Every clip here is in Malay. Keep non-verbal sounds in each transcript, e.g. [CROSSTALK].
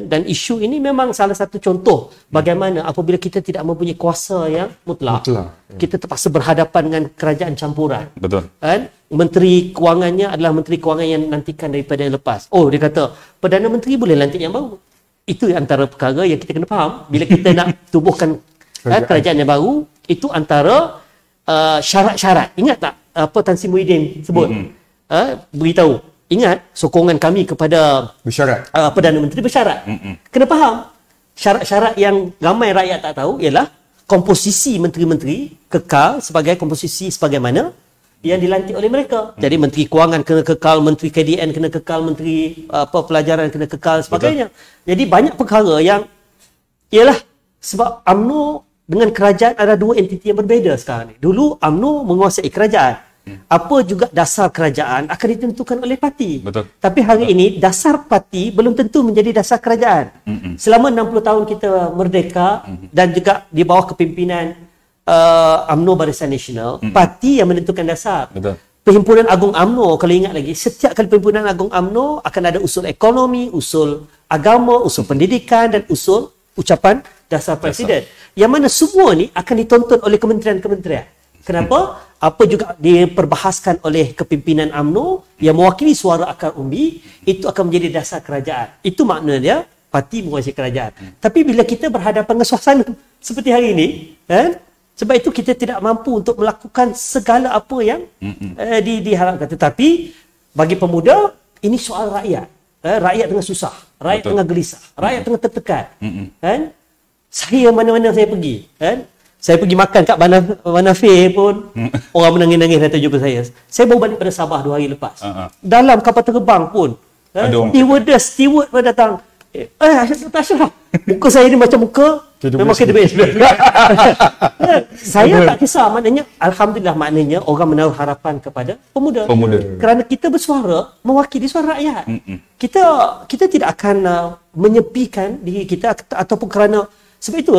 concern dan isu ini memang salah satu contoh bagaimana apabila kita tidak mempunyai kuasa yang mutlak, mutlak. kita terpaksa berhadapan dengan kerajaan campuran. Betul. Kan? Menteri kewangannya adalah menteri kewangan yang nantikan daripada yang lepas. Oh, dia kata, Perdana Menteri boleh lantik yang baru. Itu antara perkara yang kita kena faham. Bila kita nak [LAUGHS] tubuhkan eh, kerajaan. Eh, kerajaan yang baru, itu antara uh, syarat-syarat. Ingat tak apa Tan Sri Muhyiddin sebut? Mm-hmm. Eh, beritahu ingat sokongan kami kepada bersyarat. Uh, Perdana Menteri bersyarat. Mm-mm. Kena faham. Syarat-syarat yang ramai rakyat tak tahu ialah komposisi menteri-menteri kekal sebagai komposisi sebagaimana yang dilantik oleh mereka. mm Jadi menteri kewangan kena kekal, menteri KDN kena kekal, menteri uh, apa pelajaran kena kekal sebagainya. Betul. Jadi banyak perkara yang ialah sebab AMNO dengan kerajaan ada dua entiti yang berbeza sekarang ni. Dulu AMNO menguasai kerajaan apa juga dasar kerajaan akan ditentukan oleh parti. Betul. Tapi hari Betul. ini dasar parti belum tentu menjadi dasar kerajaan. Mm-mm. Selama 60 tahun kita merdeka Mm-mm. dan juga di bawah kepimpinan UMNO uh, Barisan Nasional, Mm-mm. parti yang menentukan dasar. Betul. Perhimpunan Agung UMNO kalau ingat lagi setiap kali Perhimpunan Agung UMNO akan ada usul ekonomi, usul agama, usul pendidikan dan usul ucapan dasar presiden. Dasar. Yang mana semua ni akan ditonton oleh kementerian-kementerian. Kenapa? Apa juga diperbahaskan oleh kepimpinan UMNO yang mewakili suara akar umbi, itu akan menjadi dasar kerajaan. Itu makna dia, parti menguasai kerajaan. Hmm. Tapi bila kita berhadapan dengan suasana seperti hari ini, Eh, sebab itu kita tidak mampu untuk melakukan segala apa yang eh, di, diharapkan. Tetapi bagi pemuda, ini soal rakyat. Eh, rakyat tengah susah. Rakyat Betul. tengah gelisah. Rakyat mm tengah tertekan. Kan? Eh, saya mana-mana saya pergi. Eh, saya pergi makan kat Banafir pun hmm. orang menangis-nangis datang jumpa saya. Saya baru balik pada Sabah dua hari lepas. Uh-huh. Dalam kapal terbang pun ada eh, stewardess, steward pun datang. Eh, Natasha, eh, muka saya ni macam muka memang kena bias. [LAUGHS] Eh, saya tak kisah maknanya Alhamdulillah maknanya orang menaruh harapan kepada pemuda. pemuda. Kerana kita bersuara mewakili suara rakyat. Mm-mm. Hmm. Kita kita tidak akan uh, menyepikan diri kita ataupun kerana sebab itu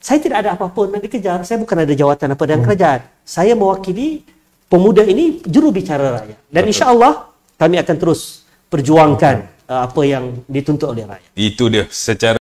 saya tidak ada apa-apa yang dikejar. Saya bukan ada jawatan apa dalam hmm. kerajaan. Saya mewakili pemuda ini juru bicara rakyat. Dan insya Allah kami akan terus perjuangkan hmm. uh, apa yang dituntut oleh rakyat. Itu dia secara